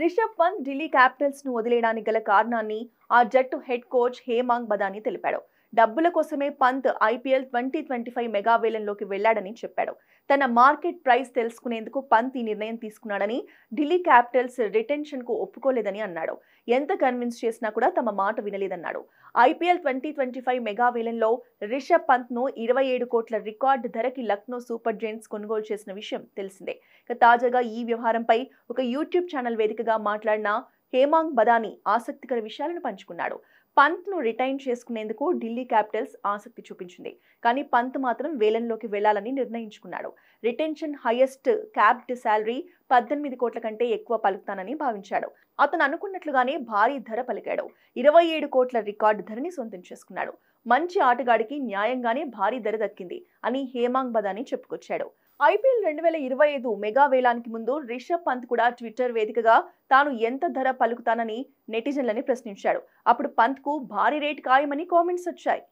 Rishabh Pant Delhi Capitals ను వదిలేయడానికి గల కారణాన్ని ఆ జట్టు హెడ్ కోచ్ హేమాంగ్ బదాని తెలిపాడు డబ్బుల కోసమే Pant IPL twenty twenty five మెగావేలంలోకి వెళ్లాడని చెప్పాడు తన మార్కెట్ ప్రైస్ తెలుసుకునేందుకు పంత్ ఈ నిర్ణయం తీసుకున్నాడని ఢిల్లీ క్యాపిటల్స్ రిటెన్షన్ కు ఒప్పుకోలేదని అన్నాడు ఎంత కన్విన్స్ చేసినా కూడా తమ మాట వినలేదన్నాడు ఐపీఎల్ ట్వంటీ ట్వంటీ ఫైవ్ మెగావేలంలో రిషబ్ పంత్ ను ఇరవై ఏడు కోట్ల రికార్డ్ ధరకి లక్నో సూపర్ జైన్స్ కొనుగోలు చేసిన విషయం తెలిసిందే ఇక తాజాగా ఈ వ్యవహారంపై ఒక యూట్యూబ్ ఛానల్ వేదికగా మాట్లాడిన హేమాంగ్ బదాని ఆసక్తికర విషయాలను పంచుకున్నాడు పంత్ను రిటైన్ చేసుకునేందుకు ఢిల్లీ క్యాపిటల్స్ ఆసక్తి చూపించింది కానీ పంత్ మాత్రం వేలంలోకి వెళ్లాలని నిర్ణయించుకున్నాడు రిటెన్షన్ హైయెస్ట్ క్యాప్డ్ శాలరీ పద్దెనిమిది కోట్ల కంటే ఎక్కువ పలుకుతానని భావించాడు అతను అనుకున్నట్లుగానే భారీ ధర పలికాడు ఇరవై ఏడు కోట్ల రికార్డు ధరని సొంతం చేసుకున్నాడు మంచి ఆటగాడికి న్యాయంగానే భారీ ధర దక్కింది అని హేమాంగ్ బదాని చెప్పుకొచ్చాడు ఐపీఎల్ రెండు వేల ఇరవై ఐదు మెగా వేలానికి ముందు రిషబ్ పంత్ కూడా ట్విట్టర్ వేదికగా తాను ఎంత ధర పలుకుతానని నెటిజన్లని ప్రశ్నించాడు అప్పుడు పంత్కు భారీ రేటు ఖాయమని కామెంట్స్ వచ్చాయి